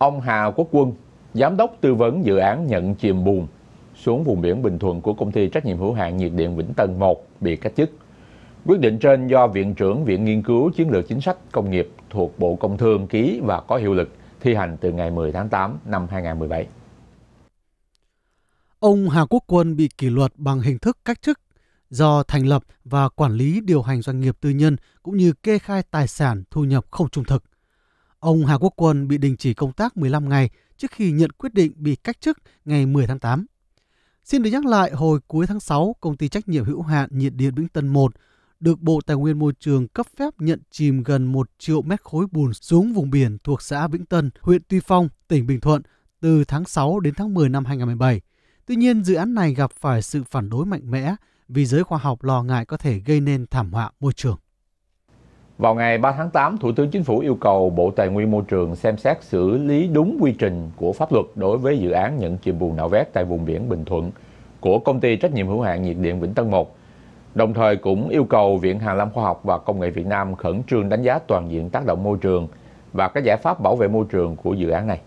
Ông Hà Quốc Quân, giám đốc tư vấn dự án nhận chìm buồn xuống vùng biển Bình Thuận của công ty trách nhiệm hữu hạn nhiệt điện Vĩnh Tân 1 bị cách chức. Quyết định trên do Viện trưởng Viện Nghiên cứu Chiến lược Chính sách Công nghiệp thuộc Bộ Công Thương ký và có hiệu lực thi hành từ ngày 10 tháng 8 năm 2017. Ông Hà Quốc Quân bị kỷ luật bằng hình thức cách chức do thành lập và quản lý điều hành doanh nghiệp tư nhân cũng như kê khai tài sản thu nhập không trung thực. Ông Hà Quốc Quân bị đình chỉ công tác 15 ngày trước khi nhận quyết định bị cách chức ngày 10 tháng 8. Xin được nhắc lại, hồi cuối tháng 6, công ty trách nhiệm hữu hạn nhiệt điện Vĩnh Tân 1 được Bộ Tài nguyên Môi trường cấp phép nhận chìm gần 1 triệu mét khối bùn xuống vùng biển thuộc xã Vĩnh Tân, huyện Tuy Phong, tỉnh Bình Thuận từ tháng 6 đến tháng 10 năm 2017. Tuy nhiên, dự án này gặp phải sự phản đối mạnh mẽ vì giới khoa học lo ngại có thể gây nên thảm họa môi trường. Vào ngày 3 tháng 8, Thủ tướng Chính phủ yêu cầu Bộ Tài nguyên Môi trường xem xét xử lý đúng quy trình của pháp luật đối với dự án nhận chìm bùn nạo vét tại vùng biển Bình Thuận của công ty trách nhiệm hữu hạn nhiệt điện Vĩnh Tân 1. Đồng thời cũng yêu cầu Viện Hàn lâm Khoa học và Công nghệ Việt Nam khẩn trương đánh giá toàn diện tác động môi trường và các giải pháp bảo vệ môi trường của dự án này.